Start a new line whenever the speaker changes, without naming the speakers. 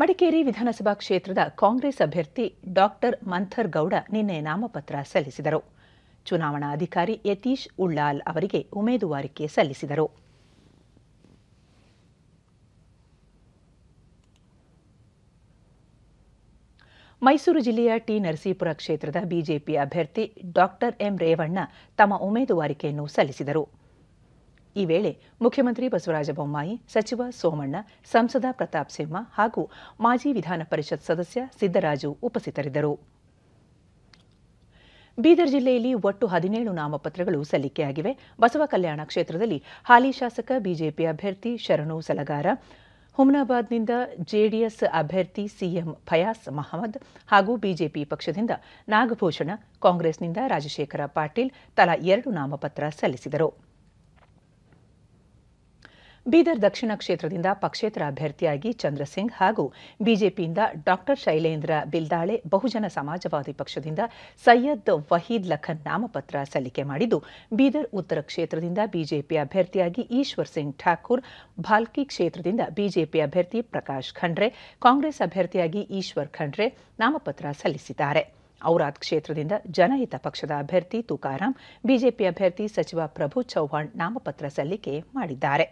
ಮಡಿಕೇರಿ ವಿಧಾನಸಭಾ ಕ್ಷೇತ್ರದ ಕಾಂಗ್ರೆಸ್ ಅಭ್ಯರ್ಥಿ ಡಾಕ್ಟರ್ ಮಂಥರ್ ಗೌಡ ನಿನ್ನೆ ನಾಮಪತ್ರ ಸಲ್ಲಿಸಿದರು ಚುನಾವಣಾ ಅಧಿಕಾರಿ ಯತೀಶ್ ಉಳ್ಳಾಲ್ ಅವರಿಗೆ ಉಮೇದುವಾರಿಕೆ ಸಲ್ಲಿಸಿದರು ಮೈಸೂರು ಜಿಲ್ಲೆಯ ಟಿ ನರಸೀಪುರ ಕ್ಷೇತ್ರದ ಬಿಜೆಪಿ ಅಭ್ಯರ್ಥಿ ಡಾಕ್ಟರ್ ಎಂ ರೇವಣ್ಣ ತಮ್ಮ ಉಮೇದುವಾರಿಕೆಯನ್ನು ಸಲ್ಲಿಸಿದರು ಈ ವೇಳೆ ಮುಖ್ಯಮಂತ್ರಿ ಬಸವರಾಜ ಬೊಮ್ಮಾಯಿ ಸಚಿವ ಸೋಮಣ್ಣ ಸಂಸದ ಪ್ರತಾಪ್ ಸಿಂಹ ಹಾಗೂ ಮಾಜಿ ವಿಧಾನ ಪರಿಷತ್ ಸದಸ್ಯ ಸಿದ್ದರಾಜು ಉಪಸ್ಥಿತರಿದ್ದರು ಬೀದರ್ ಜಿಲ್ಲೆಯಲ್ಲಿ ಒಟ್ಟು ಹದಿನೇಳು ನಾಮಪತ್ರಗಳು ಸಲ್ಲಿಕೆಯಾಗಿವೆ ಬಸವ ಕಲ್ಯಾಣ ಕ್ಷೇತ್ರದಲ್ಲಿ ಹಾಲಿ ಶಾಸಕ ಬಿಜೆಪಿ ಅಭ್ಯರ್ಥಿ ಶರಣು ಸಲಗಾರ ಹುಮ್ನಾಬಾದ್ನಿಂದ ಜೆಡಿಎಸ್ ಅಭ್ಯರ್ಥಿ ಸಿಎಂ ಫಯಾಸ್ ಮಹಮ್ಮದ್ ಹಾಗೂ ಬಿಜೆಪಿ ಪಕ್ಷದಿಂದ ನಾಗಭೂಷಣ ಕಾಂಗ್ರೆಸ್ನಿಂದ ರಾಜಶೇಖರ ಪಾಟೀಲ್ ತಲಾ ಎರಡು ನಾಮಪತ್ರ ಸಲ್ಲಿಸಿದರು ಬೀದರ್ ದಕ್ಷಿಣ ಕ್ಷೇತ್ರದಿಂದ ಪಕ್ಷೇತರ ಅಭ್ಯರ್ಥಿಯಾಗಿ ಚಂದ್ರಸಿಂಗ್ ಹಾಗೂ ಬಿಜೆಪಿಯಿಂದ ಡಾಕ್ಟರ್ ಶೈಲೇಂದ್ರ ಬಿಲ್ದಾಳೆ ಬಹುಜನ ಸಮಾಜವಾದಿ ಪಕ್ಷದಿಂದ ಸೈಯದ್ ವಹೀದ್ ಲಖನ್ ನಾಮಪತ್ರ ಸಲ್ಲಿಕೆ ಮಾಡಿದ್ದು ಬೀದರ್ ಉತ್ತರ ಕ್ಷೇತ್ರದಿಂದ ಬಿಜೆಪಿ ಅಭ್ಯರ್ಥಿಯಾಗಿ ಈಶ್ವರ್ ಸಿಂಗ್ ಠಾಕೂರ್ ಭಾಲ್ಕಿ ಕ್ಷೇತ್ರದಿಂದ ಬಿಜೆಪಿ ಅಭ್ಯರ್ಥಿ ಪ್ರಕಾಶ್ ಖಂಡ್ರೆ ಕಾಂಗ್ರೆಸ್ ಅಭ್ಯರ್ಥಿಯಾಗಿ ಈಶ್ವರ್ ಖಂಡ್ರೆ ನಾಮಪತ್ರ ಸಲ್ಲಿಸಿದ್ದಾರೆ ಔರಾದ್ ಕ್ಷೇತ್ರದಿಂದ ಜನಹಿತ ಪಕ್ಷದ ಅಭ್ಯರ್ಥಿ ತುಕಾರಾಂ ಬಿಜೆಪಿ ಅಭ್ಯರ್ಥಿ ಸಚಿವ ಪ್ರಭು ಚೌಹಾಣ್ ನಾಮಪತ್ರ ಸಲ್ಲಿಕೆ ಮಾಡಿದ್ದಾರೆ